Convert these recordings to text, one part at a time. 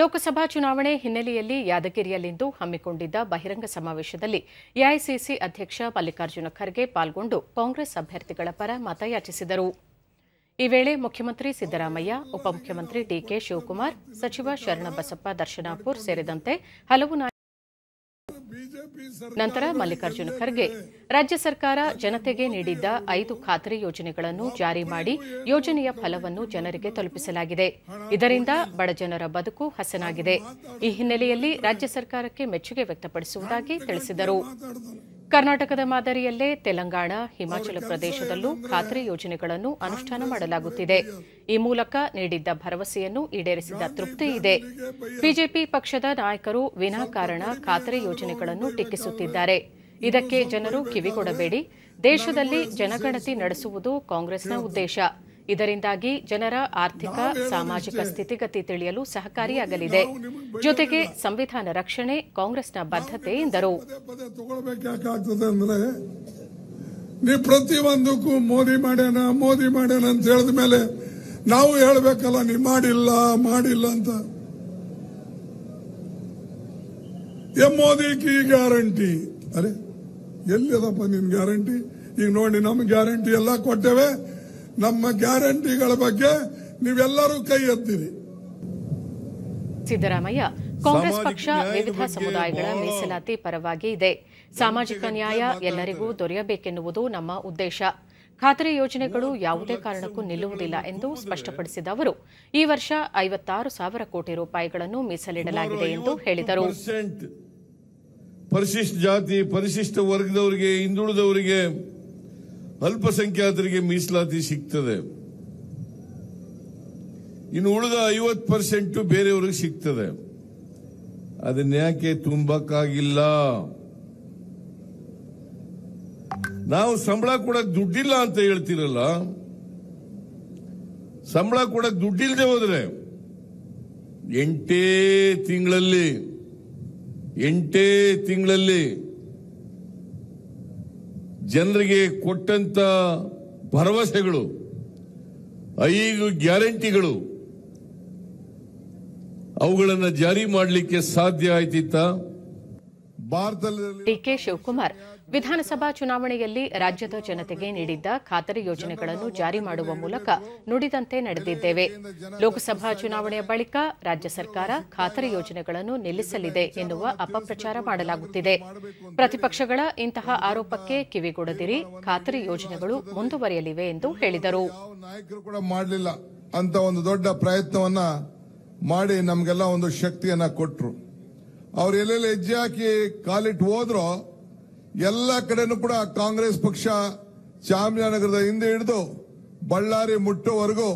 ಲೋಕಸಭಾ ಚುನಾವಣೆ ಹಿನ್ನೆಲೆಯಲ್ಲಿ ಯಾದಗಿರಿಯಲ್ಲಿಂದು ಹಮ್ಮಿಕೊಂಡಿದ್ದ ಬಹಿರಂಗ ಸಮಾವೇಶದಲ್ಲಿ ಎಐಸಿಸಿ ಅಧ್ಯಕ್ಷ ಮಲ್ಲಿಕಾರ್ಜುನ ಖರ್ಗೆ ಪಾಲ್ಗೊಂಡು ಕಾಂಗ್ರೆಸ್ ಅಭ್ಯರ್ಥಿಗಳ ಪರ ಮತಯಾಚಿಸಿದರು ಈ ವೇಳೆ ಮುಖ್ಯಮಂತ್ರಿ ಸಿದ್ದರಾಮಯ್ಯ ಉಪಮುಖ್ಯಮಂತ್ರಿ ಡಿಕೆ ಶಿವಕುಮಾರ್ ಸಚಿವ ಶರಣಬಸಪ್ಪ ದರ್ಶನಾಪುರ್ ಸೇರಿದಂತೆ ಹಲವು ನಂತರ ಮಲ್ಲಿಕಾರ್ಜುನ ಖರ್ಗೆ ರಾಜ್ಯ ಸರ್ಕಾರ ಜನತೆಗೆ ನೀಡಿದ್ದ ಐದು ಖಾತ್ರಿ ಯೋಜನೆಗಳನ್ನು ಜಾರಿ ಮಾಡಿ ಯೋಜನೆಯ ಫಲವನ್ನು ಜನರಿಗೆ ತಲುಪಿಸಲಾಗಿದೆ ಇದರಿಂದ ಬಡಜನರ ಬದುಕು ಹಸನಾಗಿದೆ ಈ ಹಿನ್ನೆಲೆಯಲ್ಲಿ ರಾಜ್ಯ ಸರ್ಕಾರಕ್ಕೆ ಮೆಚ್ಚುಗೆ ವ್ಯಕ್ತಪಡಿಸುವುದಾಗಿ ತಿಳಿಸಿದರು ಕರ್ನಾಟಕದ ಮಾದರಿಯಲ್ಲೇ ತೆಲಂಗಾಣ ಹಿಮಾಚಲ ಪ್ರದೇಶದಲ್ಲೂ ಖಾತ್ರಿ ಯೋಜನೆಗಳನ್ನು ಅನುಷ್ಠಾನ ಮಾಡಲಾಗುತ್ತಿದೆ ಈ ಮೂಲಕ ನೀಡಿದ್ದ ಭರವಸೆಯನ್ನು ಈಡೇರಿಸಿದ ತೃಪ್ತಿ ಇದೆ ಬಿಜೆಪಿ ಪಕ್ಷದ ನಾಯಕರು ವಿನಾಕಾರಣ ಖಾತ್ರಿ ಯೋಜನೆಗಳನ್ನು ಟೀಕಿಸುತ್ತಿದ್ದಾರೆ ಇದಕ್ಕೆ ಜನರು ಕಿವಿಗೊಡಬೇಡಿ ದೇಶದಲ್ಲಿ ಜನಗಣತಿ ನಡೆಸುವುದು ಕಾಂಗ್ರೆಸ್ನ ಉದ್ದೇಶ ಇದರಿಂದಾಗಿ ಜನರ ಆರ್ಥಿಕ ಸಾಮಾಜಿಕ ಸ್ಥಿತಿಗತಿ ತಿಳಿಯಲು ಸಹಕಾರಿಯಾಗಲಿದೆ ಜೊತೆಗೆ ಸಂವಿಧಾನ ರಕ್ಷಣೆ ಕಾಂಗ್ರೆಸ್ನ ಬದ್ಧತೆ ಎಂದರು ನೀವು ಪ್ರತಿಯೊಂದಕ್ಕೂ ಮೋದಿ ಮಾಡ್ಯಾನ ಮೋದಿ ಮಾಡ್ಯಾನ ಅಂತ ಹೇಳಿದ ಮೇಲೆ ನಾವು ಹೇಳಬೇಕಲ್ಲ ನೀ ಮಾಡಿಲ್ಲ ಮಾಡಿಲ್ಲ ಅಂತ ಎ ಮೋದಿ ಕಿ ಗ್ಯಾರಂಟಿ ಅರೆ ಎಲ್ಲಿದಪ್ಪ ನಿನ್ ಗ್ಯಾರಂಟಿ ಈಗ ನೋಡಿ ನಮ್ ಗ್ಯಾರಂಟಿ ಎಲ್ಲ ಕೊಟ್ಟೇವೆ ನಮ್ಮ ಗ್ಯಾರಂಟಿಗಳ ಬಗ್ಗೆ ನೀವೆಲ್ಲರೂ ಕೈ ಎತ್ತೀರಿ ಸಿದ್ದರಾಮಯ್ಯ ಕಾಂಗ್ರೆಸ್ ಪಕ್ಷ ವಿವಿಧ ಸಮುದಾಯಗಳ ಮೀಸಲಾತಿ ಪರವಾಗಿ ಇದೆ ಸಾಮಾಜಿಕ ನ್ಯಾಯ ಎಲ್ಲರಿಗೂ ದೊರೆಯಬೇಕೆನ್ನುವುದು ನಮ್ಮ ಉದ್ದೇಶ ಖಾತರಿ ಯೋಜನೆಗಳು ಯಾವುದೇ ಕಾರಣಕ್ಕೂ ನಿಲ್ಲುವುದಿಲ್ಲ ಎಂದು ಸ್ಪಷ್ಟಪಡಿಸಿದ ಅವರು ಈ ವರ್ಷ ಐವತ್ತಾರು ಸಾವಿರ ಕೋಟಿ ರೂಪಾಯಿಗಳನ್ನು ಮೀಸಲಿಡಲಾಗಿದೆ ಎಂದು ಹೇಳಿದರು ಪರಿಶಿಷ್ಟ ಜಾತಿ ಪರಿಶಿಷ್ಟ ವರ್ಗದವರಿಗೆ ಹಿಂದುಳಿದವರಿಗೆ ಅಲ್ಪಸಂಖ್ಯಾತರಿಗೆ ಮೀಸಲಾತಿ ಸಿಗ್ತದೆ ಇನ್ನು ಉಳಿದ ಐವತ್ತು ಪರ್ಸೆಂಟ್ ಬೇರೆಯವ್ರಿಗೆ ಸಿಗ್ತದೆ ಯಾಕೆ ತುಂಬಕ್ಕಾಗಿಲ್ಲ ನಾವು ಸಂಬಳ ಕೊಡಕ್ ದುಡ್ಡಿಲ್ಲ ಅಂತ ಹೇಳ್ತಿರಲ್ಲ ಸಂಬಳ ಕೊಡಕ್ ದುಡ್ಡಿಲ್ಲದೆ ಹೋದ್ರೆ ಎಂಟೇ ತಿಂಗಳಲ್ಲಿ ಎಂಟೇ ತಿಂಗಳಲ್ಲಿ ಜನರಿಗೆ ಕೊಟ್ಟಂತ ಭರವಸೆಗಳು ಐದು ಗ್ಯಾರಂಟಿಗಳು ಅವುಗಳನ್ನು ಜಾರಿ ಮಾಡಲಿಕ್ಕೆ ಸಾಧ್ಯ ಆಯ್ತಿತ್ತ ಭಾರತದಲ್ಲಿ ಡಿ ಕೆ ಶಿವಕುಮಾರ್ ವಿಧಾನಸಭಾ ಚುನಾವಣೆಯಲ್ಲಿ ರಾಜ್ಯದ ಜನತೆಗೆ ನೀಡಿದ್ದ ಖಾತರಿ ಯೋಜನೆಗಳನ್ನು ಜಾರಿ ಮಾಡುವ ಮೂಲಕ ನುಡಿದಂತೆ ನಡೆದಿದ್ದೇವೆ ಲೋಕಸಭಾ ಚುನಾವಣೆಯ ಬಳಿಕ ರಾಜ್ಯ ಸರ್ಕಾರ ಖಾತರಿ ಯೋಜನೆಗಳನ್ನು ನಿಲ್ಲಿಸಲಿದೆ ಎನ್ನುವ ಅಪಪ್ರಚಾರ ಮಾಡಲಾಗುತ್ತಿದೆ ಪ್ರತಿಪಕ್ಷಗಳ ಇಂತಹ ಆರೋಪಕ್ಕೆ ಕಿವಿಗೊಡದಿರಿ ಖಾತರಿ ಯೋಜನೆಗಳು ಮುಂದುವರಿಯಲಿವೆ ಎಂದು ಹೇಳಿದರು ಮಾಡಲಿಲ್ಲ ಅಂತ ಒಂದು ದೊಡ್ಡ ಪ್ರಯತ್ನವನ್ನ ಮಾಡಿ ನಮಗೆಲ್ಲ ಒಂದು ಶಕ್ತಿಯನ್ನ ಕೊಟ್ಟರು ಅವ್ರು ಎಲ್ಲೆಲ್ಲ ಹೆಜ್ಜೆ ಹಾಕಿ ಕಾಲಿಟ್ಟು ಹೋದ್ರೋ ಎಲ್ಲ ಕಡೆನೂ ಕೂಡ ಕಾಂಗ್ರೆಸ್ ಪಕ್ಷ ಚಾಮರಾಜನಗರದ ಹಿಂದೆ ಹಿಡಿದು ಬಳ್ಳಾರಿ ಮುಟ್ಟೋವರೆಗೂ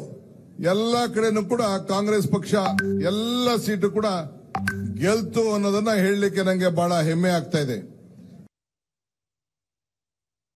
ಎಲ್ಲ ಕಡೆನೂ ಕೂಡ ಕಾಂಗ್ರೆಸ್ ಪಕ್ಷ ಎಲ್ಲ ಸೀಟು ಕೂಡ ಗೆಲ್ತು ಅನ್ನೋದನ್ನ ಹೇಳಲಿಕ್ಕೆ ನನಗೆ ಬಹಳ ಹೆಮ್ಮೆ ಆಗ್ತಾ ಇದೆ